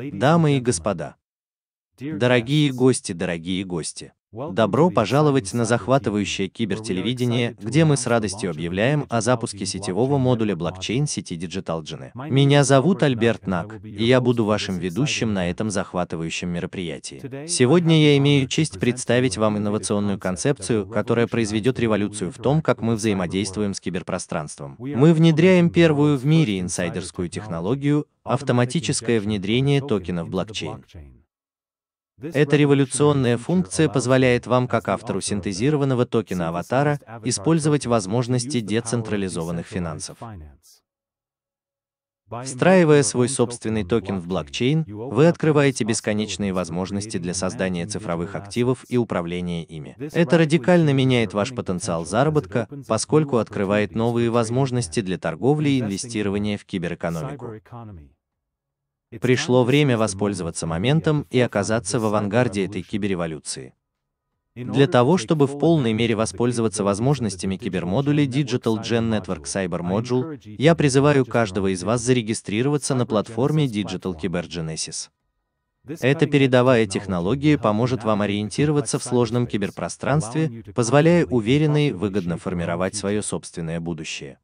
Дамы и господа, Дорогие гости, дорогие гости. Добро пожаловать на захватывающее кибертелевидение, где мы с радостью объявляем о запуске сетевого модуля блокчейн сети Digital Gene. Меня зовут Альберт Нак, и я буду вашим ведущим на этом захватывающем мероприятии. Сегодня я имею честь представить вам инновационную концепцию, которая произведет революцию в том, как мы взаимодействуем с киберпространством. Мы внедряем первую в мире инсайдерскую технологию – автоматическое внедрение токенов блокчейн. Эта революционная функция позволяет вам, как автору синтезированного токена аватара, использовать возможности децентрализованных финансов. Встраивая свой собственный токен в блокчейн, вы открываете бесконечные возможности для создания цифровых активов и управления ими. Это радикально меняет ваш потенциал заработка, поскольку открывает новые возможности для торговли и инвестирования в киберэкономику. Пришло время воспользоваться моментом и оказаться в авангарде этой киберреволюции. Для того, чтобы в полной мере воспользоваться возможностями кибермодуля Digital Gen Network Cyber Module, я призываю каждого из вас зарегистрироваться на платформе Digital Cybergenesis. Эта передовая технология поможет вам ориентироваться в сложном киберпространстве, позволяя уверенно и выгодно формировать свое собственное будущее.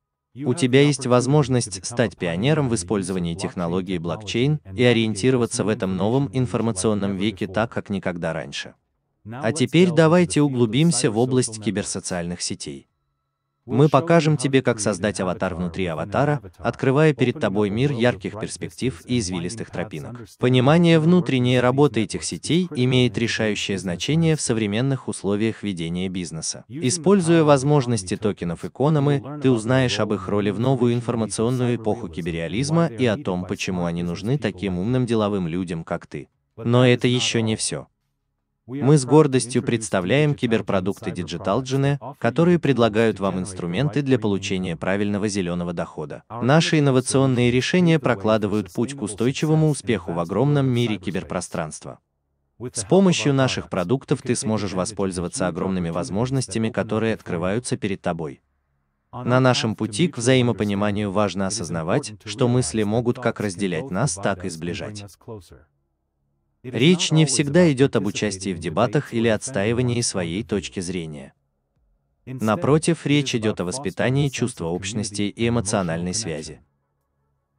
У тебя есть возможность стать пионером в использовании технологии блокчейн и ориентироваться в этом новом информационном веке так, как никогда раньше. А теперь давайте углубимся в область киберсоциальных сетей. Мы покажем тебе, как создать аватар внутри аватара, открывая перед тобой мир ярких перспектив и извилистых тропинок. Понимание внутренней работы этих сетей имеет решающее значение в современных условиях ведения бизнеса. Используя возможности токенов Economy, ты узнаешь об их роли в новую информационную эпоху кибериализма и о том, почему они нужны таким умным деловым людям, как ты. Но это еще не все. Мы с гордостью представляем киберпродукты DigitalGene, которые предлагают вам инструменты для получения правильного зеленого дохода. Наши инновационные решения прокладывают путь к устойчивому успеху в огромном мире киберпространства. С помощью наших продуктов ты сможешь воспользоваться огромными возможностями, которые открываются перед тобой. На нашем пути к взаимопониманию важно осознавать, что мысли могут как разделять нас, так и сближать. Речь не всегда идет об участии в дебатах или отстаивании своей точки зрения. Напротив, речь идет о воспитании чувства общности и эмоциональной связи.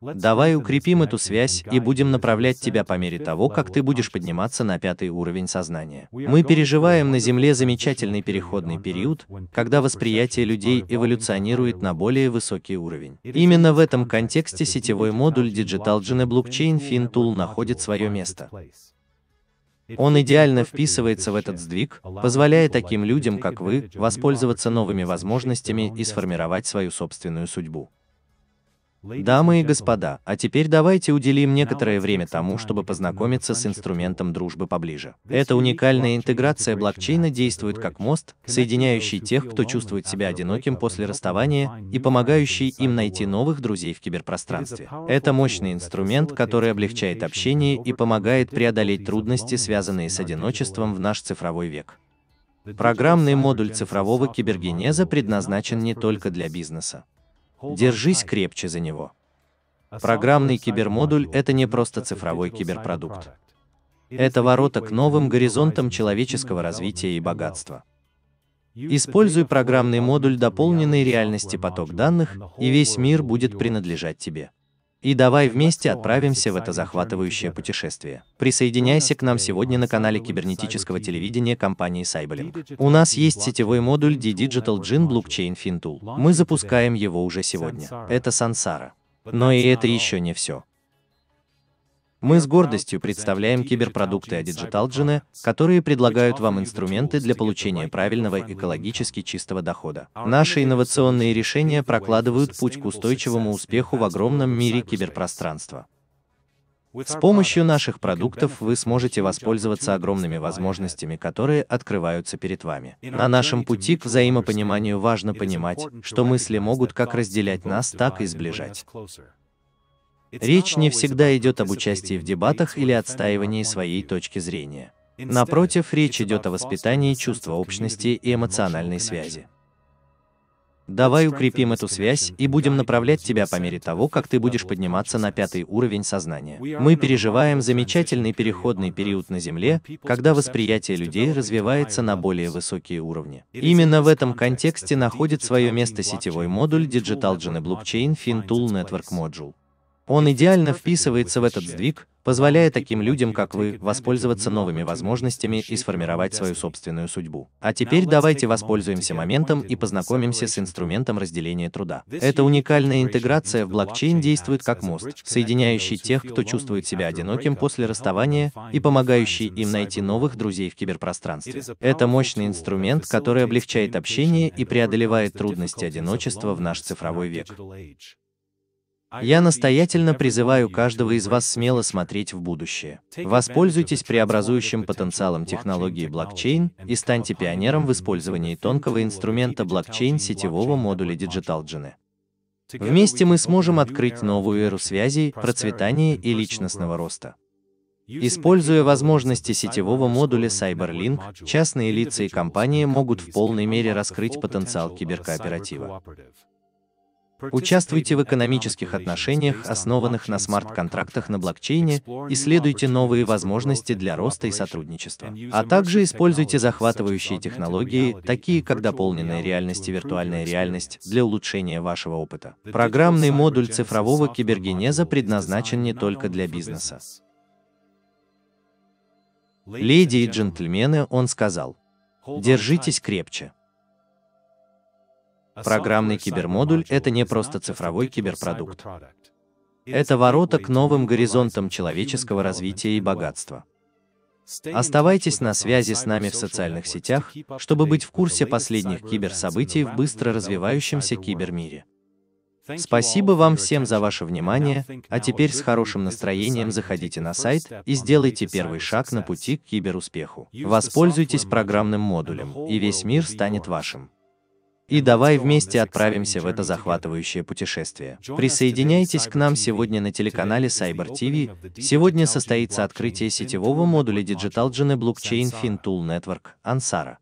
Давай укрепим эту связь и будем направлять тебя по мере того, как ты будешь подниматься на пятый уровень сознания. Мы переживаем на Земле замечательный переходный период, когда восприятие людей эволюционирует на более высокий уровень. Именно в этом контексте сетевой модуль Digital Gene Blockchain FinTool находит свое место. Он идеально вписывается в этот сдвиг, позволяя таким людям, как вы, воспользоваться новыми возможностями и сформировать свою собственную судьбу. Дамы и господа, а теперь давайте уделим некоторое время тому, чтобы познакомиться с инструментом дружбы поближе. Эта уникальная интеграция блокчейна действует как мост, соединяющий тех, кто чувствует себя одиноким после расставания, и помогающий им найти новых друзей в киберпространстве. Это мощный инструмент, который облегчает общение и помогает преодолеть трудности, связанные с одиночеством в наш цифровой век. Программный модуль цифрового кибергенеза предназначен не только для бизнеса. Держись крепче за него. Программный кибермодуль – это не просто цифровой киберпродукт. Это ворота к новым горизонтам человеческого развития и богатства. Используй программный модуль дополненной реальности поток данных, и весь мир будет принадлежать тебе. И давай вместе отправимся в это захватывающее путешествие. Присоединяйся к нам сегодня на канале кибернетического телевидения компании Cyberlink. У нас есть сетевой модуль D-Digital Gin Blockchain FinTool. Мы запускаем его уже сегодня. Это Сансара. Но и это еще не все. Мы с гордостью представляем киберпродукты от Digital Gene, которые предлагают вам инструменты для получения правильного экологически чистого дохода. Наши инновационные решения прокладывают путь к устойчивому успеху в огромном мире киберпространства. С помощью наших продуктов вы сможете воспользоваться огромными возможностями, которые открываются перед вами. На нашем пути к взаимопониманию важно понимать, что мысли могут как разделять нас, так и сближать. Речь не всегда идет об участии в дебатах или отстаивании своей точки зрения. Напротив, речь идет о воспитании чувства общности и эмоциональной связи. Давай укрепим эту связь и будем направлять тебя по мере того, как ты будешь подниматься на пятый уровень сознания. Мы переживаем замечательный переходный период на Земле, когда восприятие людей развивается на более высокие уровни. Именно в этом контексте находит свое место сетевой модуль Digital Gen и Blockchain FinTool Network Module. Он идеально вписывается в этот сдвиг, позволяя таким людям, как вы, воспользоваться новыми возможностями и сформировать свою собственную судьбу. А теперь давайте воспользуемся моментом и познакомимся с инструментом разделения труда. Эта уникальная интеграция в блокчейн действует как мост, соединяющий тех, кто чувствует себя одиноким после расставания и помогающий им найти новых друзей в киберпространстве. Это мощный инструмент, который облегчает общение и преодолевает трудности одиночества в наш цифровой век. Я настоятельно призываю каждого из вас смело смотреть в будущее. Воспользуйтесь преобразующим потенциалом технологии блокчейн и станьте пионером в использовании тонкого инструмента блокчейн сетевого модуля DigitalGene. Вместе мы сможем открыть новую эру связей, процветания и личностного роста. Используя возможности сетевого модуля CyberLink, частные лица и компании могут в полной мере раскрыть потенциал киберкооператива. Участвуйте в экономических отношениях, основанных на смарт-контрактах на блокчейне, исследуйте новые возможности для роста и сотрудничества. А также используйте захватывающие технологии, такие как дополненная реальность и виртуальная реальность, для улучшения вашего опыта. Программный модуль цифрового кибергенеза предназначен не только для бизнеса. Леди и джентльмены, он сказал, держитесь крепче. А Программный кибермодуль — это не просто цифровой киберпродукт. Это ворота к новым горизонтам человеческого развития и богатства. Оставайтесь на связи с нами в социальных сетях, чтобы быть в курсе последних киберсобытий в быстро развивающемся кибермире. Спасибо вам всем за ваше внимание, а теперь с хорошим настроением заходите на сайт и сделайте первый шаг на пути к киберуспеху. Воспользуйтесь программным модулем, и весь мир станет вашим. И давай вместе отправимся в это захватывающее путешествие. Присоединяйтесь к нам сегодня на телеканале Cyber TV. Сегодня состоится открытие сетевого модуля Digital Gene Blockchain FinTool Network Ansara.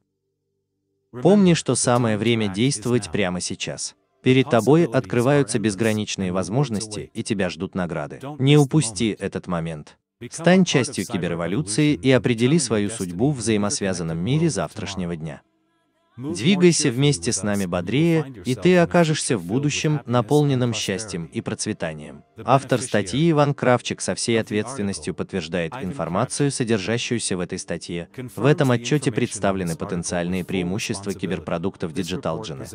Помни, что самое время действовать прямо сейчас. Перед тобой открываются безграничные возможности, и тебя ждут награды. Не упусти этот момент. Стань частью киберреволюции и определи свою судьбу в взаимосвязанном мире завтрашнего дня. Ну, Двигайся вместе с нами бодрее, и ты окажешься в будущем наполненным счастьем и процветанием. Автор статьи Иван Кравчик со всей ответственностью подтверждает информацию, содержащуюся в этой статье. В этом отчете представлены потенциальные преимущества киберпродуктов Digitalgene.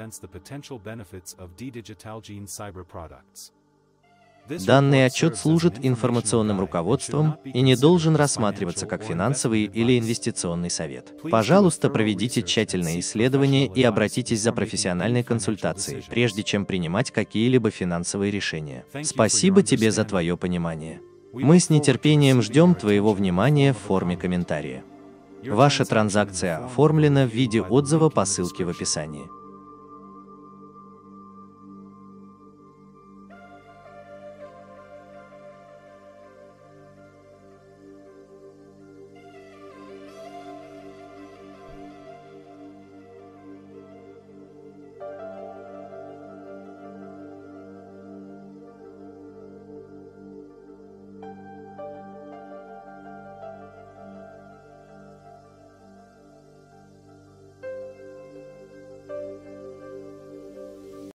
Данный отчет служит информационным руководством и не должен рассматриваться как финансовый или инвестиционный совет. Пожалуйста, проведите тщательное исследование и обратитесь за профессиональной консультацией, прежде чем принимать какие-либо финансовые решения. Спасибо тебе за твое понимание. Мы с нетерпением ждем твоего внимания в форме комментария. Ваша транзакция оформлена в виде отзыва по ссылке в описании.